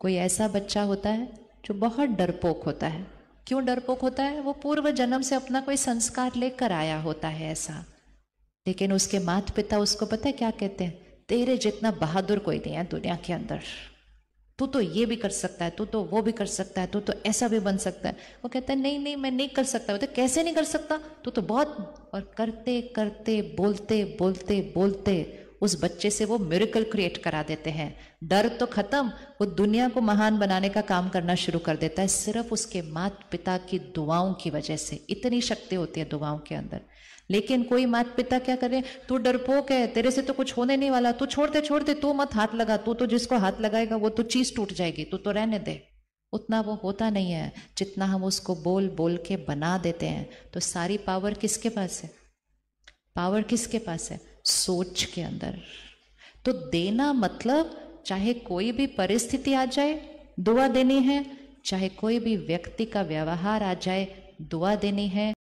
कोई ऐसा बच्चा होता है जो बहुत डरपोक होता है क्यों डरपोक होता है वो पूर्व जन्म से अपना कोई संस्कार लेकर आया होता है ऐसा लेकिन उसके माता पिता उसको पता है क्या कहते हैं तेरे जितना बहादुर कोई नहीं है दुनिया के अंदर तू तो ये भी कर सकता है तू तो वो भी कर सकता है तू तो ऐसा भी बन सकता है वो कहता है नहीं नहीं मैं नहीं कर सकता बोलते तो कैसे नहीं कर सकता तू तो बहुत और करते करते बोलते बोलते बोलते उस बच्चे से वो मेरिकल क्रिएट करा देते हैं डर तो खत्म वो दुनिया को महान बनाने का काम करना शुरू कर देता है सिर्फ उसके मात पिता की दुआओं की वजह से इतनी शक्ति होती है दुआओं के अंदर लेकिन कोई मात पिता क्या करे तू डरपोक है तेरे से तो कुछ होने नहीं वाला तू छोड़ दे छोड़ दे तू मत हाथ लगा तू तो जिसको हाथ लगाएगा वो तो चीज टूट जाएगी तू तो रहने दे उतना वो होता नहीं है जितना हम उसको बोल बोल के बना देते हैं तो सारी पावर किसके पास है पावर किसके पास है सोच के अंदर तो देना मतलब चाहे कोई भी परिस्थिति आ जाए दुआ देनी है चाहे कोई भी व्यक्ति का व्यवहार आ जाए दुआ देनी है